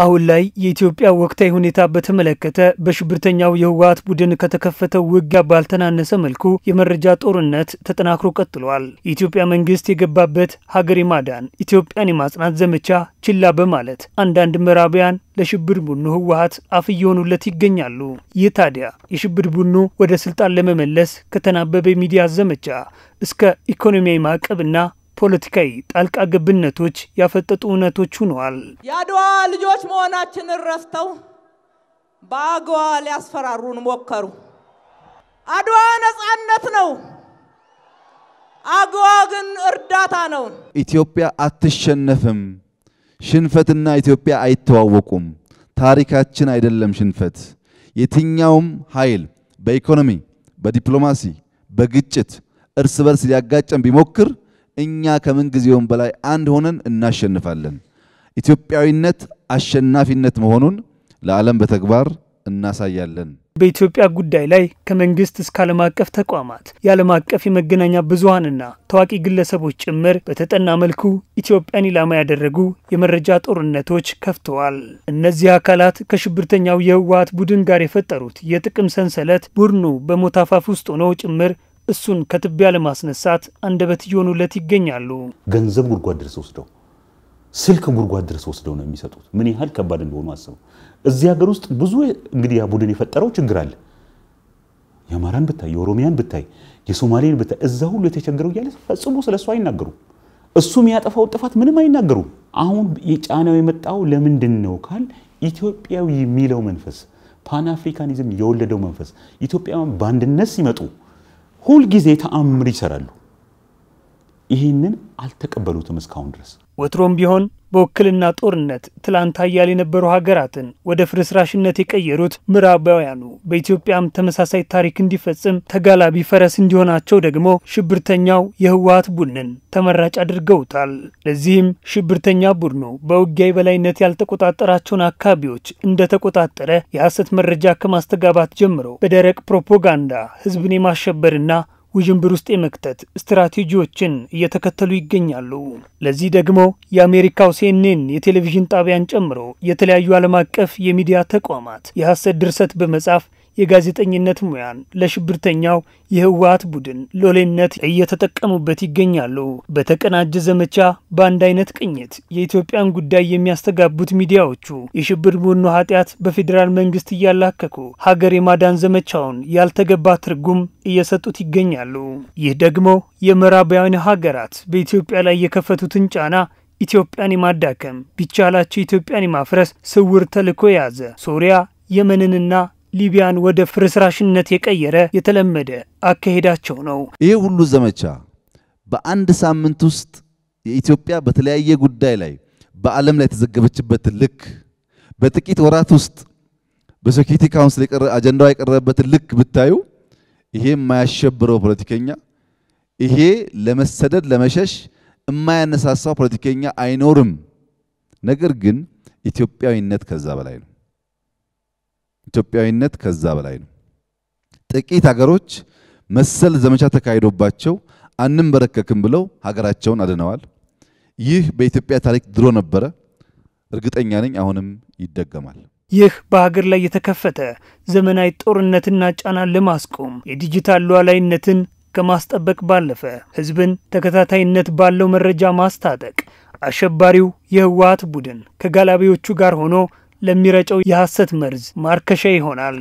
አሁን ላይ የኢትዮጵያ ወቅታዊ ሁኔታ በተመለከተ በሽብርተኛው የህወሀት ቡድን ከተከፈተው ውጊያ ባልተናነሰ መልኩ የመረጃ ጦርነት ተጠናክሮ ቀጥሏል። የኢትዮጵያ መንግስት የገባበት ሀገር የማዳን ኢትዮጵያን የማጽናት ዘመቻ ችላ በማለት አንዳንድ ምዕራቢያን ለሽብር ቡድኑ ህወሀት አፍ እየሆኑለት ይገኛሉ። ይህ ታዲያ የሽብር ቡድኑ ወደ ስልጣን ለመመለስ ከተናበበ የሚዲያ ዘመቻ እስከ ኢኮኖሚያዊ ማዕቀብና ፖለቲካዊ ጣልቃ ገብነቶች ያፈጠጡ እውነቶች ሆነዋል። የአድዋ ልጆች መሆናችንን ረስተው በአገዋ ሊያስፈራሩን ሞከሩ። አድዋ ነጻነት ነው፣ አገዋ ግን እርዳታ ነው። ኢትዮጵያ አትሸነፍም። ሽንፈትና ኢትዮጵያ አይተዋወቁም። ታሪካችን አይደለም ሽንፈት። የትኛውም ኃይል በኢኮኖሚ፣ በዲፕሎማሲ፣ በግጭት እርስ በርስ ሊያጋጨን ቢሞክር እኛ ከምን ጊዜውም በላይ አንድ ሆነን እናሸንፋለን። ኢትዮጵያዊነት አሸናፊነት መሆኑን ለዓለም በተግባር እናሳያለን። በኢትዮጵያ ጉዳይ ላይ ከመንግስት እስከ ዓለም አቀፍ ተቋማት የዓለም አቀፍ የመገናኛ ብዙሃንና ታዋቂ ግለሰቦች ጭምር በተጠና መልኩ ኢትዮጵያን ኢላማ ያደረጉ የመረጃ ጦርነቶች ከፍተዋል። እነዚህ አካላት ከሽብርተኛው የህወሀት ቡድን ጋር የፈጠሩት የጥቅም ሰንሰለት ቡድኑ በሞት አፋፍ ውስጥ ሆኖ ጭምር እሱን ከትቢያ ለማስነሳት አንደበት እየሆኑለት ይገኛሉ። ገንዘብ ጉድጓድ ድረስ ወስደው፣ ስልክ ጉድጓድ ድረስ ወስደው ነው የሚሰጡት። ምን ያህል ከባድ እንደሆኑ አስበው። እዚህ ሀገር ውስጥ ብዙ እንግዲህ ያ ቡድን የፈጠረው ችግር አለ። የአማራን ብታይ፣ የኦሮሚያን ብታይ፣ የሶማሌን ብታይ፣ እዛ ሁሉ የተቸገረው እያለ ፈጽሞ ስለ እሱ አይናገሩም። እሱ የሚያጠፋው ጥፋት ምንም አይናገሩም። አሁን የጫናው የመጣው ለምንድን ነው ካል ኢትዮጵያዊ የሚለው መንፈስ ፓን አፍሪካኒዝም የወለደው መንፈስ ኢትዮጵያውያን በአንድነት ሲመጡ ሁልጊዜ ተአምር ይሰራሉ። ይህንን አልተቀበሉትም እስካሁን ድረስ። ወትሮም ቢሆን በውክልና ጦርነት ትላንት ኃያል የነበሩ ሀገራትን ወደ ፍርስራሽነት የቀየሩት ምዕራባውያኑ በኢትዮጵያም ተመሳሳይ ታሪክ እንዲፈጽም ተጋላቢ ፈረስ እንዲሆናቸው ደግሞ ሽብርተኛው የህወሀት ቡድንን ተመራጭ አድርገውታል። ለዚህም ሽብርተኛ ቡድኑ በውጊያ የበላይነት ያልተቆጣጠራቸውን አካባቢዎች እንደተቆጣጠረ የሐሰት መረጃ ከማስተጋባት ጀምሮ በደረቅ ፕሮፓጋንዳ ህዝብን የማሸበርና ውዥንብር ውስጥ የመክተት ስትራቴጂዎችን እየተከተሉ ይገኛሉ። ለዚህ ደግሞ የአሜሪካው ሲኤንኤን የቴሌቪዥን ጣቢያን ጨምሮ የተለያዩ ዓለም አቀፍ የሚዲያ ተቋማት የሐሰት ድርሰት በመጻፍ የጋዜጠኝነት ሙያን ለሽብርተኛው የህወሀት ቡድን ሎሌነት እየተጠቀሙበት ይገኛሉ። በተቀናጀ ዘመቻ በአንድ አይነት ቅኝት የኢትዮጵያን ጉዳይ የሚያስተጋቡት ሚዲያዎቹ የሽብር ቡድኑ ኃጢአት በፌዴራል መንግስት እያላከኩ ሀገር የማዳን ዘመቻውን ያልተገባ ትርጉም እየሰጡት ይገኛሉ። ይህ ደግሞ የምዕራባውያን ሀገራት በኢትዮጵያ ላይ የከፈቱትን ጫና ኢትዮጵያን የማዳከም ቢቻላቸው ኢትዮጵያን የማፍረስ ስውር ተልዕኮ የያዘ ሶሪያ የመንንና ሊቢያን ወደ ፍርስራሽነት የቀየረ የተለመደ አካሄዳቸው ነው። ይሄ ሁሉ ዘመቻ በአንድ ሳምንት ውስጥ የኢትዮጵያ በተለያየ ጉዳይ ላይ በዓለም ላይ የተዘገበችበትን ልክ በጥቂት ወራት ውስጥ በሴኪሪቲ ካውንስል አጀንዳዋ የቀረበበትን ልክ ብታዩ ይሄ የማያሸብረው ፖለቲከኛ ይሄ ለመሰደድ ለመሸሽ የማያነሳሳው ፖለቲከኛ አይኖርም። ነገር ግን ኢትዮጵያዊነት ከዛ በላይ ነው። ኢትዮጵያዊነት ከዛ በላይ ነው። ጥቂት ሀገሮች መሰል ዘመቻ ተካሂዶባቸው አንንበረከክም ብለው ሀገራቸውን አድነዋል። ይህ በኢትዮጵያ ታሪክ ድሮ ነበረ። እርግጠኛ ነኝ አሁንም ይደገማል። ይህ በሀገር ላይ የተከፈተ ዘመናዊ ጦርነትና ጫናን ለማስቆም የዲጂታል ሉዓላዊነትን ከማስጠበቅ ባለፈ ህዝብን ተከታታይነት ባለው መረጃ ማስታጠቅ አሸባሪው የህወሀት ቡድን ከጋላቢዎቹ ጋር ሆኖ ለሚረጨው የሐሰት መርዝ ማርከሻ ይሆናል።